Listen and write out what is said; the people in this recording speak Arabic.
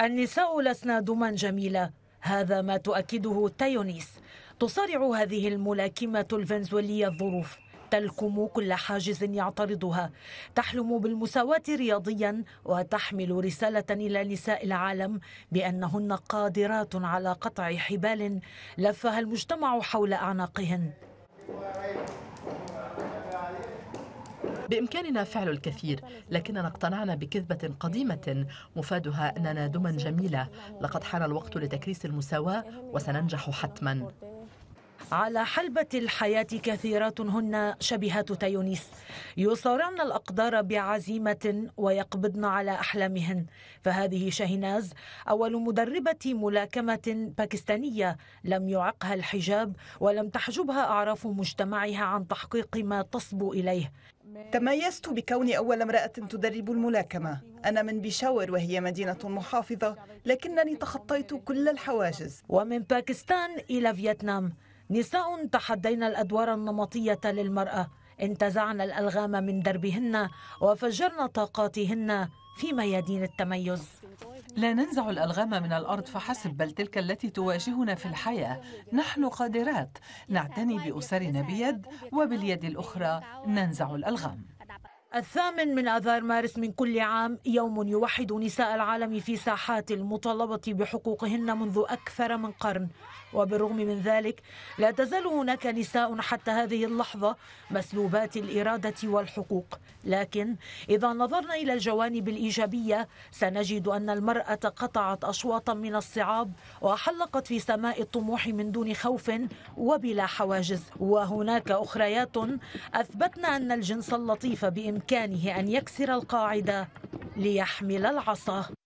النساء لسنا دما جميلة هذا ما تؤكده تايونيس تصارع هذه الملاكمة الفنزويلية الظروف تلكم كل حاجز يعترضها تحلم بالمساواة رياضيا وتحمل رسالة إلى نساء العالم بأنهن قادرات على قطع حبال لفها المجتمع حول أعناقهن بإمكاننا فعل الكثير لكننا اقتنعنا بكذبة قديمة مفادها أننا دما جميلة لقد حان الوقت لتكريس المساواة وسننجح حتما على حلبة الحياة كثيرات هن شبيهات تايونيس يصارعن الأقدار بعزيمة ويقبضن على أحلامهن فهذه شاهناز أول مدربة ملاكمة باكستانية لم يعقها الحجاب ولم تحجبها أعراف مجتمعها عن تحقيق ما تصبو إليه تميزت بكوني أول امرأة تدرب الملاكمة أنا من بيشاور وهي مدينة محافظة لكنني تخطيت كل الحواجز ومن باكستان إلى فيتنام نساء تحدين الأدوار النمطية للمرأة انتزعن الألغام من دربهن وفجرن طاقاتهن في ميادين التميز لا ننزع الألغام من الأرض فحسب بل تلك التي تواجهنا في الحياة نحن قادرات نعتني بأسرنا بيد وباليد الأخرى ننزع الألغام الثامن من آذار مارس من كل عام يوم يوحد نساء العالم في ساحات المطالبة بحقوقهن منذ أكثر من قرن وبالرغم من ذلك لا تزال هناك نساء حتى هذه اللحظة مسلوبات الإرادة والحقوق لكن إذا نظرنا إلى الجوانب الإيجابية سنجد أن المرأة قطعت أشواطا من الصعاب وحلقت في سماء الطموح من دون خوف وبلا حواجز وهناك أخريات أثبتنا أن الجنس اللطيف بإمكانه بإمكانه أن يكسر القاعدة ليحمل العصا